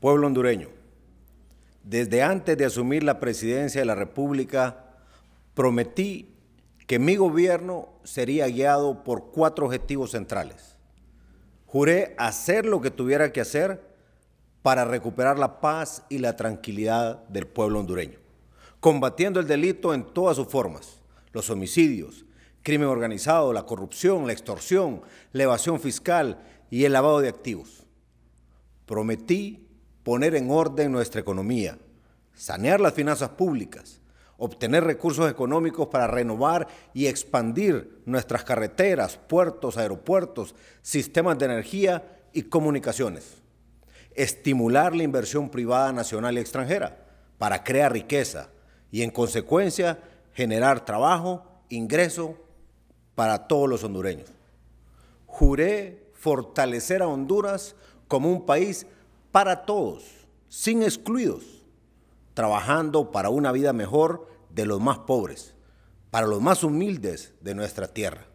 Pueblo hondureño, desde antes de asumir la presidencia de la República, prometí que mi gobierno sería guiado por cuatro objetivos centrales. Juré hacer lo que tuviera que hacer para recuperar la paz y la tranquilidad del pueblo hondureño, combatiendo el delito en todas sus formas, los homicidios, crimen organizado, la corrupción, la extorsión, la evasión fiscal y el lavado de activos. Prometí poner en orden nuestra economía, sanear las finanzas públicas, obtener recursos económicos para renovar y expandir nuestras carreteras, puertos, aeropuertos, sistemas de energía y comunicaciones, estimular la inversión privada nacional y extranjera para crear riqueza y en consecuencia generar trabajo, ingreso para todos los hondureños. Juré fortalecer a Honduras como un país para todos, sin excluidos, trabajando para una vida mejor de los más pobres, para los más humildes de nuestra tierra.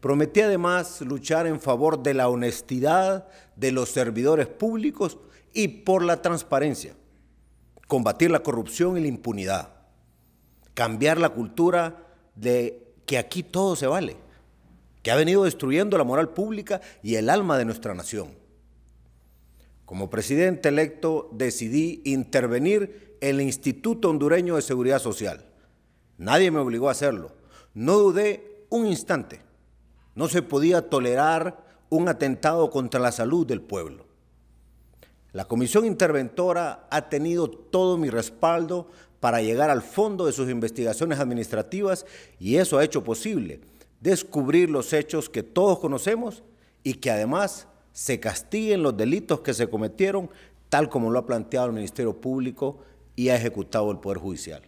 Prometí además luchar en favor de la honestidad de los servidores públicos y por la transparencia, combatir la corrupción y la impunidad, cambiar la cultura de que aquí todo se vale, que ha venido destruyendo la moral pública y el alma de nuestra nación como presidente electo decidí intervenir en el Instituto Hondureño de Seguridad Social. Nadie me obligó a hacerlo. No dudé un instante. No se podía tolerar un atentado contra la salud del pueblo. La comisión interventora ha tenido todo mi respaldo para llegar al fondo de sus investigaciones administrativas y eso ha hecho posible descubrir los hechos que todos conocemos y que además se castiguen los delitos que se cometieron, tal como lo ha planteado el Ministerio Público y ha ejecutado el Poder Judicial.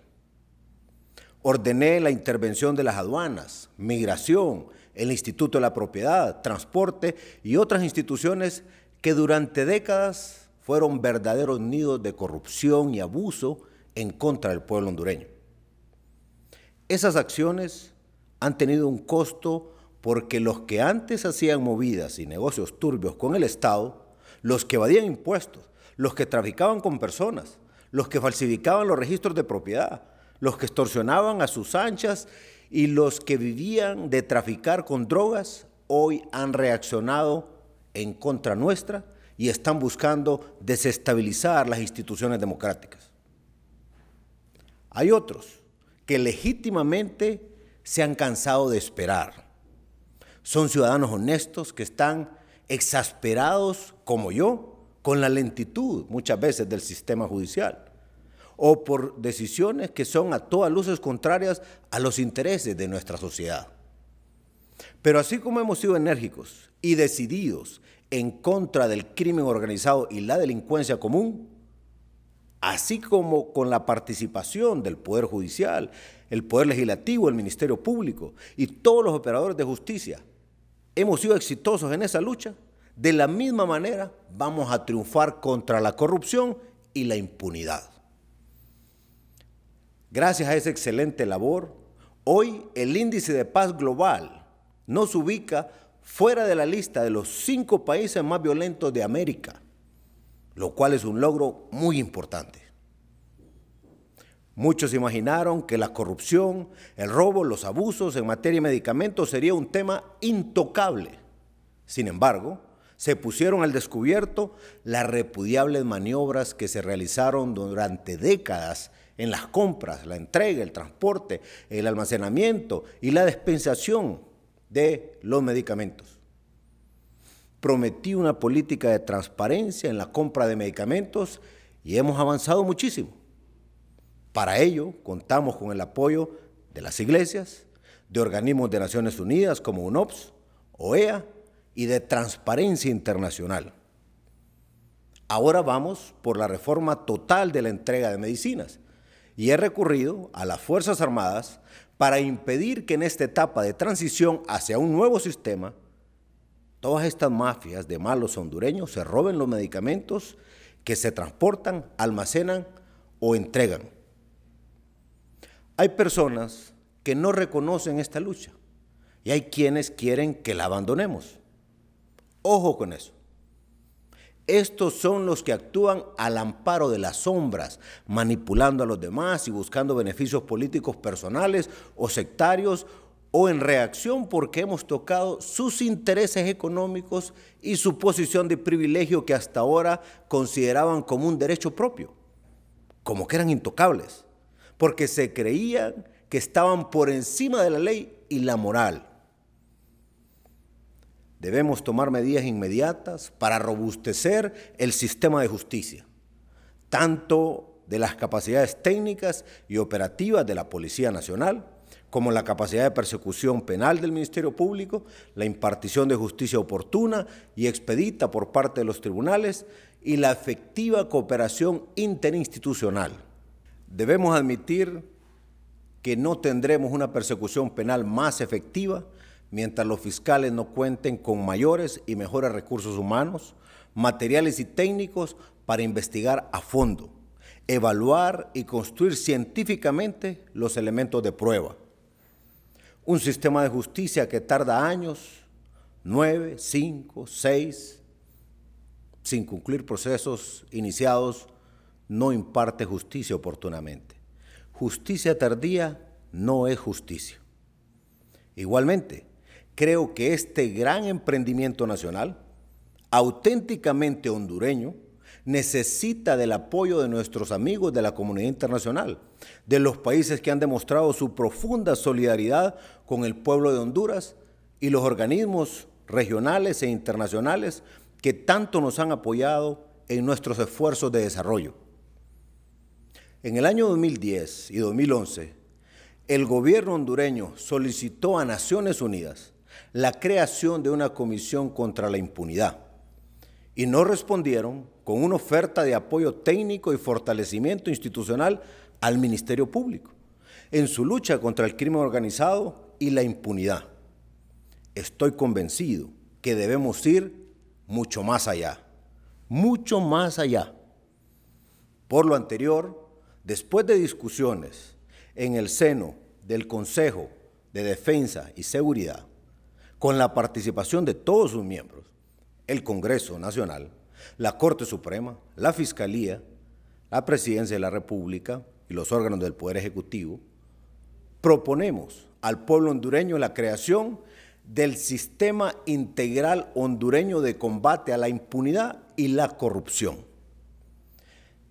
Ordené la intervención de las aduanas, migración, el Instituto de la Propiedad, transporte y otras instituciones que durante décadas fueron verdaderos nidos de corrupción y abuso en contra del pueblo hondureño. Esas acciones han tenido un costo porque los que antes hacían movidas y negocios turbios con el Estado, los que evadían impuestos, los que traficaban con personas, los que falsificaban los registros de propiedad, los que extorsionaban a sus anchas y los que vivían de traficar con drogas, hoy han reaccionado en contra nuestra y están buscando desestabilizar las instituciones democráticas. Hay otros que legítimamente se han cansado de esperar son ciudadanos honestos que están exasperados, como yo, con la lentitud muchas veces del sistema judicial o por decisiones que son a todas luces contrarias a los intereses de nuestra sociedad. Pero así como hemos sido enérgicos y decididos en contra del crimen organizado y la delincuencia común, así como con la participación del Poder Judicial, el Poder Legislativo, el Ministerio Público y todos los operadores de justicia hemos sido exitosos en esa lucha, de la misma manera vamos a triunfar contra la corrupción y la impunidad. Gracias a esa excelente labor, hoy el índice de paz global nos ubica fuera de la lista de los cinco países más violentos de América, lo cual es un logro muy importante. Muchos imaginaron que la corrupción, el robo, los abusos en materia de medicamentos sería un tema intocable. Sin embargo, se pusieron al descubierto las repudiables maniobras que se realizaron durante décadas en las compras, la entrega, el transporte, el almacenamiento y la dispensación de los medicamentos. Prometí una política de transparencia en la compra de medicamentos y hemos avanzado muchísimo. Para ello, contamos con el apoyo de las iglesias, de organismos de Naciones Unidas como UNOPS, OEA y de Transparencia Internacional. Ahora vamos por la reforma total de la entrega de medicinas y he recurrido a las Fuerzas Armadas para impedir que en esta etapa de transición hacia un nuevo sistema, todas estas mafias de malos hondureños se roben los medicamentos que se transportan, almacenan o entregan. Hay personas que no reconocen esta lucha y hay quienes quieren que la abandonemos. Ojo con eso. Estos son los que actúan al amparo de las sombras, manipulando a los demás y buscando beneficios políticos personales o sectarios o en reacción porque hemos tocado sus intereses económicos y su posición de privilegio que hasta ahora consideraban como un derecho propio, como que eran intocables porque se creían que estaban por encima de la ley y la moral. Debemos tomar medidas inmediatas para robustecer el sistema de justicia, tanto de las capacidades técnicas y operativas de la Policía Nacional, como la capacidad de persecución penal del Ministerio Público, la impartición de justicia oportuna y expedita por parte de los tribunales y la efectiva cooperación interinstitucional. Debemos admitir que no tendremos una persecución penal más efectiva mientras los fiscales no cuenten con mayores y mejores recursos humanos, materiales y técnicos para investigar a fondo, evaluar y construir científicamente los elementos de prueba. Un sistema de justicia que tarda años, nueve, cinco, seis, sin concluir procesos iniciados no imparte justicia oportunamente. Justicia tardía no es justicia. Igualmente, creo que este gran emprendimiento nacional, auténticamente hondureño, necesita del apoyo de nuestros amigos de la comunidad internacional, de los países que han demostrado su profunda solidaridad con el pueblo de Honduras y los organismos regionales e internacionales que tanto nos han apoyado en nuestros esfuerzos de desarrollo. En el año 2010 y 2011, el gobierno hondureño solicitó a Naciones Unidas la creación de una comisión contra la impunidad y no respondieron con una oferta de apoyo técnico y fortalecimiento institucional al Ministerio Público en su lucha contra el crimen organizado y la impunidad. Estoy convencido que debemos ir mucho más allá, mucho más allá. Por lo anterior, Después de discusiones en el seno del Consejo de Defensa y Seguridad, con la participación de todos sus miembros, el Congreso Nacional, la Corte Suprema, la Fiscalía, la Presidencia de la República y los órganos del Poder Ejecutivo, proponemos al pueblo hondureño la creación del Sistema Integral Hondureño de Combate a la Impunidad y la Corrupción.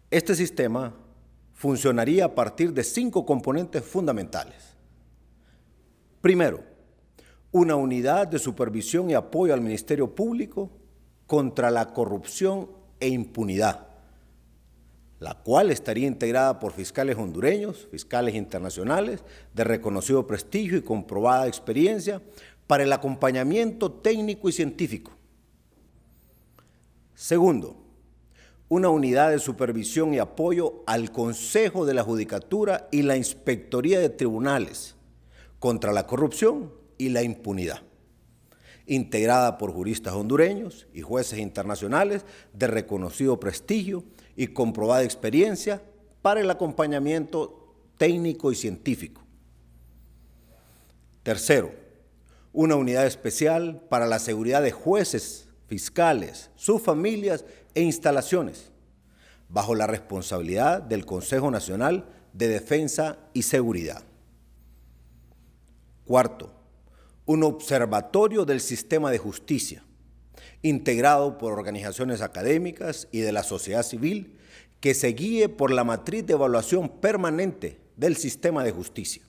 Este sistema funcionaría a partir de cinco componentes fundamentales. Primero, una unidad de supervisión y apoyo al Ministerio Público contra la corrupción e impunidad, la cual estaría integrada por fiscales hondureños, fiscales internacionales de reconocido prestigio y comprobada experiencia para el acompañamiento técnico y científico. Segundo, una unidad de supervisión y apoyo al Consejo de la Judicatura y la Inspectoría de Tribunales contra la corrupción y la impunidad, integrada por juristas hondureños y jueces internacionales de reconocido prestigio y comprobada experiencia para el acompañamiento técnico y científico. Tercero, una unidad especial para la seguridad de jueces, fiscales, sus familias e instalaciones, bajo la responsabilidad del Consejo Nacional de Defensa y Seguridad. Cuarto, un observatorio del sistema de justicia, integrado por organizaciones académicas y de la sociedad civil, que se guíe por la matriz de evaluación permanente del sistema de justicia.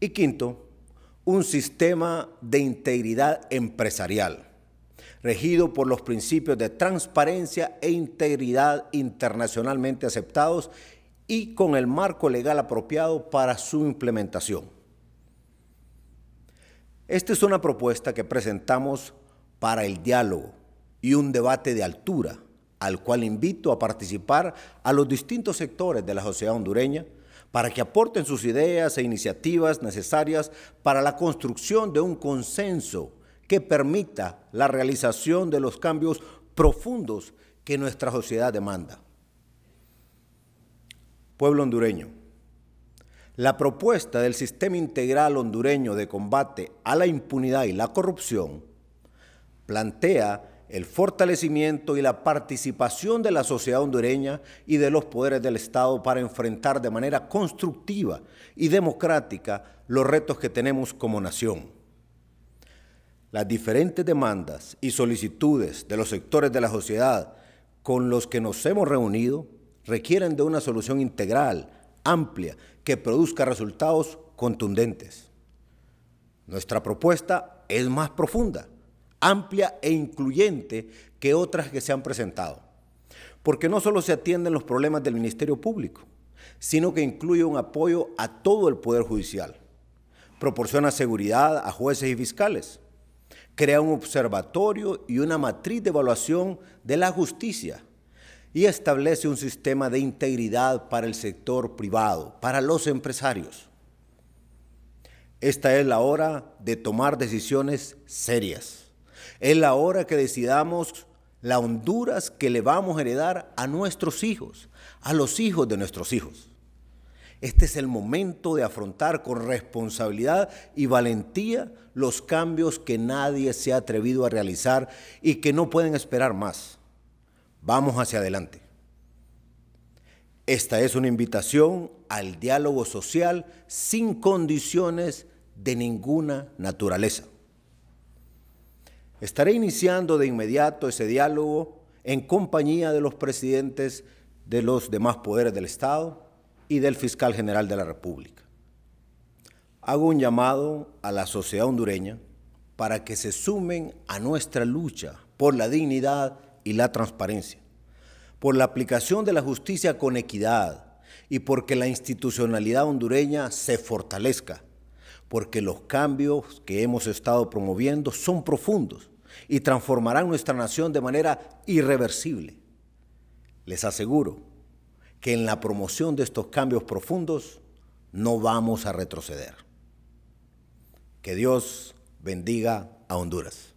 Y quinto, un sistema de integridad empresarial regido por los principios de transparencia e integridad internacionalmente aceptados y con el marco legal apropiado para su implementación. Esta es una propuesta que presentamos para el diálogo y un debate de altura, al cual invito a participar a los distintos sectores de la sociedad hondureña para que aporten sus ideas e iniciativas necesarias para la construcción de un consenso que permita la realización de los cambios profundos que nuestra sociedad demanda. Pueblo hondureño, la propuesta del sistema integral hondureño de combate a la impunidad y la corrupción plantea el fortalecimiento y la participación de la sociedad hondureña y de los poderes del Estado para enfrentar de manera constructiva y democrática los retos que tenemos como nación las diferentes demandas y solicitudes de los sectores de la sociedad con los que nos hemos reunido requieren de una solución integral, amplia, que produzca resultados contundentes. Nuestra propuesta es más profunda, amplia e incluyente que otras que se han presentado, porque no solo se atienden los problemas del Ministerio Público, sino que incluye un apoyo a todo el Poder Judicial, proporciona seguridad a jueces y fiscales, crea un observatorio y una matriz de evaluación de la justicia y establece un sistema de integridad para el sector privado, para los empresarios. Esta es la hora de tomar decisiones serias. Es la hora que decidamos la Honduras que le vamos a heredar a nuestros hijos, a los hijos de nuestros hijos. Este es el momento de afrontar con responsabilidad y valentía los cambios que nadie se ha atrevido a realizar y que no pueden esperar más. Vamos hacia adelante. Esta es una invitación al diálogo social sin condiciones de ninguna naturaleza. Estaré iniciando de inmediato ese diálogo en compañía de los presidentes de los demás poderes del Estado, y del fiscal general de la República. Hago un llamado a la sociedad hondureña para que se sumen a nuestra lucha por la dignidad y la transparencia, por la aplicación de la justicia con equidad y porque la institucionalidad hondureña se fortalezca, porque los cambios que hemos estado promoviendo son profundos y transformarán nuestra nación de manera irreversible. Les aseguro que en la promoción de estos cambios profundos no vamos a retroceder. Que Dios bendiga a Honduras.